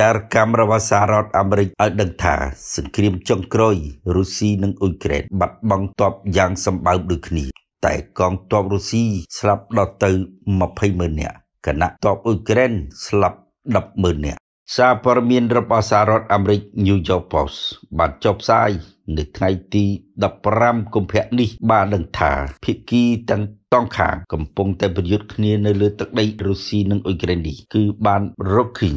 ចារកម្មរបស់សហរដ្ឋអាមេរិកឲ្យដឹងថាសង្គ្រាមចុងក្រោយរុស្ស៊ីនិងអ៊ុយក្រែនបាត់បង់ទ័ពយ៉ាងសម្បើមដូចគ្នាតែកងទ័ពរុស្ស៊ីស្លាប់ដល់ទៅ20ម៉ឺននាក់គណៈទ័ពអ៊ុយក្រែនស្លាប់10ម៉ឺននាក់សារព័ត៌មានរបស់សហរដ្ឋអាមេរិក New York Post បានចុះផ្សាយ នៅថ្ងៃទី15កុម្ភៈនេះបានដឹងថាភាគីទាំងតង់ខាងកំពុងតែប្រយុទ្ធគ្នានៅលើទឹកដីរុស្ស៊ីនិងអ៊ុយក្រែននេះគឺបានរកឃើញ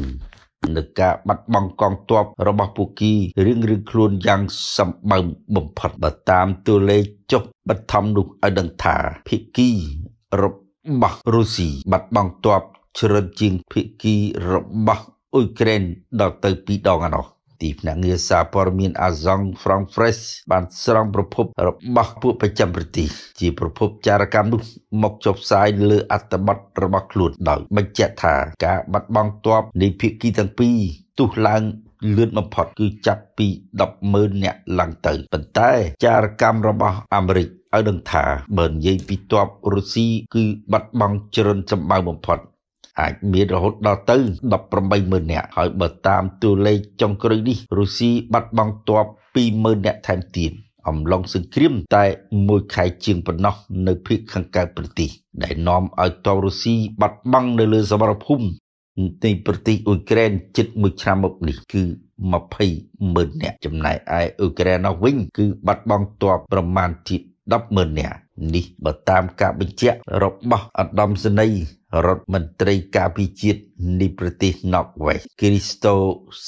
នៅការបាត់បង់កងទ័ពរបស់ពូគីរៀងរៀងខ្លួនយ៉ាងសម្បើមបំផុតបើតាមតួលេខចុះបឋមនោះឲ្យដឹងថាភីគីរបស់រុស្ស៊ីបាត់បង់ទ័ពច្រើនជាងភីគីរបស់អ៊ុយក្រែនដល់ទៅ2ដងអាណោះទីភ្នាក់ងារសារព័ត៌មានអាហ្សង់ France Press បាន ស្រង់ប្រភពរបស់ពួកប្រចាំប្រទេសជា ប្រភពចារកម្មនោះមកចុះផ្សាយលើអត្ថបទរបស់ខ្លួនដោយបញ្ជាក់ថាការបាត់បង់ទ័ពនៃភាគីទាំងពីរទុះឡើងលឿនបំផុតគឺចាប់ពី100000នាក់ឡើងទៅប៉ុន្តែ ចារកម្មរបស់អាមេរិកឲ្យដឹងថាបើនិយាយពីទ័ពរុស្ស៊ីគឺ បាត់បង់ច្រើនសម្បើមបំផុតអាចមានរហូតដល់ទៅ180,000នាក់ហើយបើតាមតួលេខចុងក្រោយនេះរុស្ស៊ីបាត់បង់ទ័ព20,000នាក់ថែមទៀតអំឡុងសង្គ្រាមតែ មួយខែជាងប៉ុណ្ណោះនៅភូមិខាងកើតប្រទេសដែលនាំឲ្យទ័ពរុស្ស៊ីបាត់បង់នៅលើ សមរភូមិនៃប្រទេសអ៊ុយក្រែនជិត1ឆ្នាំមកនេះគឺ20ម៉ឺននាក់ចំណែកឯអ៊ុយក្រែននោះវិញ គឺបាត់បង់ទ័ពប្រមាណជា10ម៉ឺននាក់នេះបើតាមការបញ្ជាក់របស់អដាមសេនីយ៍រដ្ឋមន្ត្រីការពារជាតិនៃប្រទេសណ័រវេសគ្រីស្តូ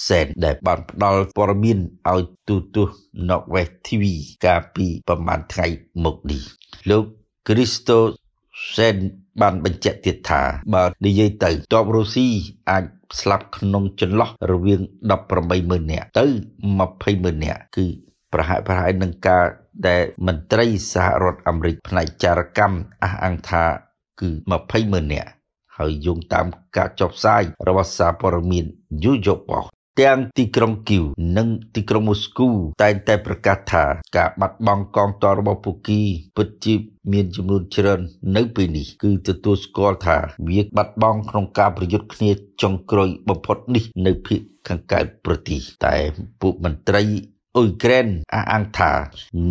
សេនដែលបានផ្ដល់ព័ត៌មានឲ្យទូទស្សន៍ណ័រវេស TV កាលពីប្រហែលថ្ងៃមុខនេះលោកគ្រីស្តូសេនបានបញ្ជាក់ទៀតថា បើនិយាយទៅតបរុស្ស៊ីអាចស្លាប់ក្នុងចន្លោះរវាង180000នាក់ទៅ200,000នាក់គឺប្រហែលប្រហែលនឹងការដែលមន្ត្រីសហរដ្ឋអាមេរិកផ្នែកចារកម្មអះអាងថា គឺ200,000នាក់ហើយយោងតាមការចុះផ្សាយរបស់សារព័ត៌មានយុយបោះទាំងទីក្រុងគីវនិងទីក្រុងមូស្គូតែងតែប្រកាសថាការបាត់បង់កងទ័ពរបស់ពួកគេពិតជាមានចំនួនច្រើន នៅ ពេលនេះគឺទទួលស្គាល់ថាវាបាត់បង់ក្នុងការប្រយុទ្ធគ្នាចុងក្រោយបំផុតនេះ នៅភាគខាងកើតប្រទេសតែ ពួកមន្ត្រីអ៊ុយក្រែនអះអាងថា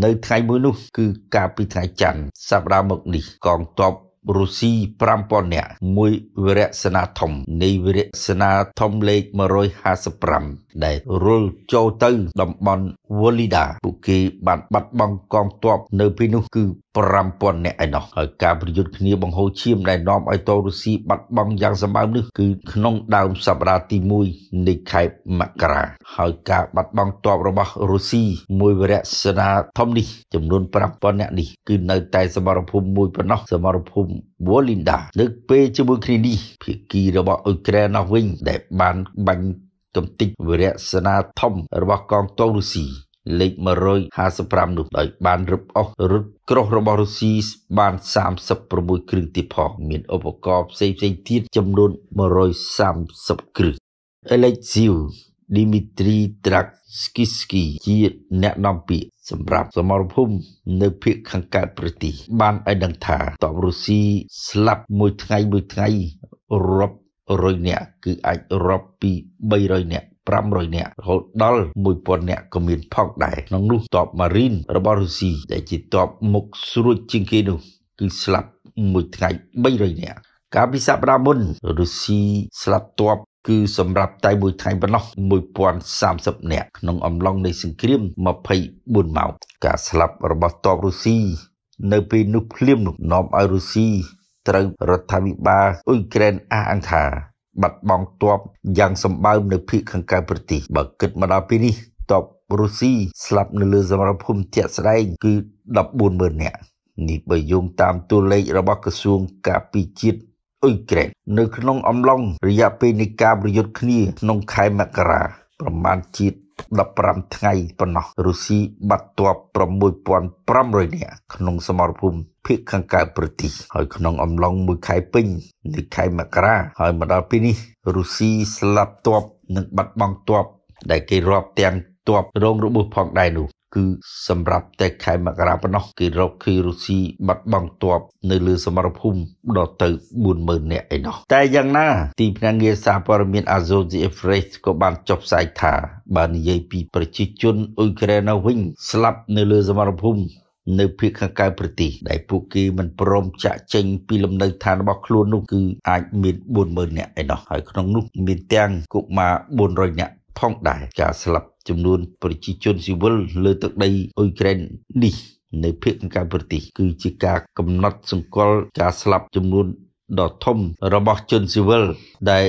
នៅថ្ងៃមួយនោះគឺ កាលពីថ្ងៃច័ន្ទសប្តាហ៍មុខនេះកងទ័ពរុស្ស៊ី5000នាក់មួយវិរៈសេនាធំ នៃវិរៈសេនាធំលេខ155ដែលរុលចូលទៅតំបន់វូលីដា ពួកគេ បាន បាត់បង់កងទ័ពនៅពេលនោះគឺ5000នាក់ឯណោះហើយការប្រយុទ្ធគ្នា បង្ហូរឈាមដែលនាំឲ្យតូរុស៊ីបាត់បង់យ៉ាងសម្បើមនេះគឺក្នុងដើមសប្តាហ៍ទី1នៃខែមករាហើយការ បាត់បង់ទ័ពរបស់រុស្ស៊ីមួយវរៈសេនាធំនេះ ចំនួន5000នាក់នេះ គឺនៅតែសមរភូមិមួយប៉ុណ្ណោះសមរភូមិវូលីនដាលើកពេលជាមួយគ្នានេះភាគីរបស់អ៊ុយក្រែននោះវិញដែលបានបាញ់កំទេចវរៈសេនាធំរបស់កងទ័ពរុស្ស៊ីលេខ155នោះដោយបានរឹបអូសរត់ក្រោះរបស់រុស្ស៊ីបាន36គ្រឿងទៀតផងមានឧបករណ៍ផ្សេងៗទៀតចំនួន130គ្រឿងអេលិចស៊ីវឌីមីត្រីត្រាក់ស្គីស្គីជាអ្នកនាំពាក្យសម្រាប់សមរភូមិនៅភូមិខាងកើតប្រទេសបានឲ្យដឹងថាតបរុស្ស៊ីស្លាប់មួយថ្ងៃមួយថ្ងៃរាប់រយនាក់គឺអាចរាប់ពី300នាក់500នាក់រហូតដល់1000នាក់ក៏មានផងដែរក្នុងនោះតបម៉ារីនរបស់រុស្ស៊ីដែលជាតបមុខស្រួចជាងគេនោះគឺស្លាប់មួយថ្ងៃ300នាក់កាលពីសប្តាហ៍មុនរុស្ស៊ីស្លាប់តបគឺសម្រាប់តែមួយថ្ងៃប៉ុណ្ណោះ1030នាក់ក្នុងអំឡុងនៃសង្គ្រាម24ម៉ោងការស្លាប់របស់ទ័ពរុស្ស៊ីនៅពេលនោះភ្លាមនោះនាំឲ្យរុស្ស៊ីត្រូវរដ្ឋាភិបាលអ៊ុយក្រែនអះអាងថាបាត់បង់ទ័ពយ៉ាងសម្បើមនៅភូមិខាងកើតប្រទេសបើគិតមកដល់ពេលនេះទ័ពរុស្ស៊ីស្លាប់នៅលើសមរភូមិជាក់ស្ដែងគឺ140,000នាក់នេះបើយោងតាមតួលេខរបស់ក្រសួងការពារជាតិអ៊ុយក្រែននៅក្នុងអំឡុងរយៈពេលនៃការប្រយុទ្ធគ្នាក្នុងខែមករា ប្រមាណជាតិ15ថ្ងៃប៉ុណ្ណោះរុស្ស៊ីបាត់ទ័ព6500នាក់ក្នុងសមរភូមិភាគខាងកើតប្រទេសហើយក្នុងអំឡុងមួយខែពេញនៃខែមករា ហើយមកដល់ពេលនេះរុស្ស៊ីស្លាប់ទ័ពនិងបាត់បង់ទ័ពដែលគេរាប់ទាំងទ័ពរងរបួសផងដែរនោះគឺសម្រាប់តែ ខែមករាប៉ុណ្ណោះគេរកឃើញរុស្ស៊ីបាត់បង់ទ័ពនៅលើសមរភូមិដល់ទៅ40000នាក់ឯណោះ តែយ៉ាងណា ទីភ្នាក់ងារសារព័ត៌មាន Azoty Express ក៏បានចុះផ្សាយថាបើនិយាយពីប្រជាជនអ៊ុយក្រែននៅវិញស្លាប់នៅលើសមរភូមិនៅភូមិខាងកើតប្រទេសដែលពួកគេមិនព្រមចាក់ចេញពីលំនៅឋានរបស់ខ្លួននោះគឺអាចមាន40000នាក់ឯណោះហើយក្នុងនោះ មានទាំងកុមារ400នាក់ផងដែរការស្លាប់ចំនួនប្រជាជនស៊ីវិលលើទឹកដីអ៊ុយក្រែននេះ នៅភាគខាងកើតប្រទេស គឺជាការកំណត់សង្កលការស្លាប់ចំនួនដ៏ធំរបស់ជនស៊ីវិលដែល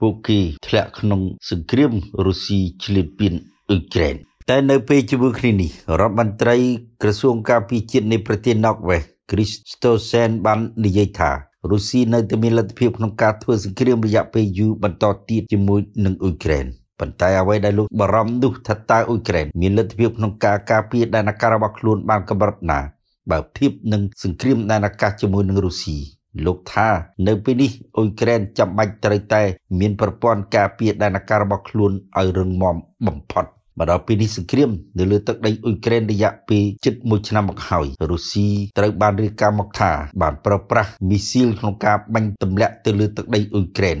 ពួកគេធ្លាក់ក្នុង សង្គ្រាមរុស្ស៊ីឈ្លានពានអ៊ុយក្រែនតែនៅ ពេលជាមួយគ្នានេះរដ្ឋមន្ត្រីក្រសួងការពារជាតិនៃប្រទេសណូវេសគ្រីស្តូសែនបាន និយាយថារុស្ស៊ីនៅតែមានលទ្ធភាពក្នុងការធ្វើសង្គ្រាមរយៈពេលយូរបន្តទៀតជាមួយនឹងអ៊ុយក្រែនប៉ុន្តែអ្វីដែលលោកបារម្ភនោះថាតើអ៊ុយក្រែនមានលទ្ធភាពក្នុងការការពារដែនអាកាសរបស់ខ្លួនបានកម្រិតណា បើធៀបនឹងសង្គ្រាមដែនអាកាសជាមួយនឹងរុស្ស៊ីលោកថានៅពេលនេះអ៊ុយក្រែនចាំបាច់ត្រូវតែមានប្រព័ន្ធការពារដែនអាកាសរបស់ខ្លួនឲ្យរឹងមាំបំផុតមកដល់ពេលនេះសង្គ្រាមនៅលើទឹកដីអ៊ុយក្រែនរយៈពេលជិត1ឆ្នាំមកហើយរុស្ស៊ីត្រូវបានរាយការណ៍មកថាបានប្រើប្រាស់មីស៊ីលក្នុងការបាញ់ទម្លាក់ទៅលើទឹកដីអ៊ុយក្រែន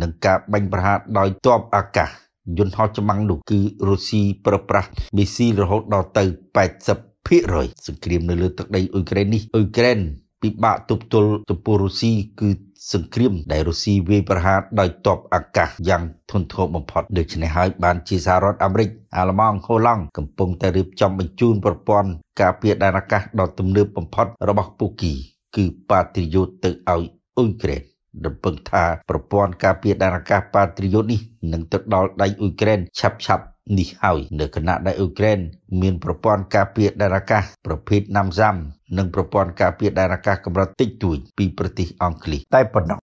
និងការបាញ់ប្រហារដោយទ័ពអាកាសយន្តហោះច្បាំងនោះគឺរុស្ស៊ីប្រើប្រាស់មីស៊ីលរហូតដល់ទៅ80%សង្គ្រាមនៅលើទឹកដីអ៊ុយក្រែននេះអ៊ុយក្រែនពិបាកទប់ទល់ចំពោះរុស្ស៊ីគឺសង្គ្រាមដែលរុស្ស៊ីវាយប្រហារដោយទ័ពអាកាសយ៉ាងធ្ងន់ធ្ងរបំផុតដូច្នេះហើយបានជាសហរដ្ឋអាមេរិកអាល្លឺម៉ង់ហូឡង់កំពុងតែរៀបចំបញ្ជូនប្រព័ន្ធការពារដែនអាកាសដ៏ទំនើបបំផុតរបស់ពួកគេគឺ Patriot ទៅឲ្យអ៊ុយក្រែនដំពឹងថាប្រព័ន្ធការពារដែនអាកាសប៉ាត្រីយុទ្ធនេះនឹងទៅដល់ដៃអ៊ុយក្រែនឆាប់ឆាប់នេះហើយ នៅគណៈដែលអ៊ុយក្រែនមានប្រព័ន្ធការពារដែនអាកាសប្រភេទណាំសាំនិងប្រព័ន្ធការពារដែនអាកាសកម្រិតតិចតួចពីប្រទេសអង់គ្លេសតែប៉ុណ្ណោះ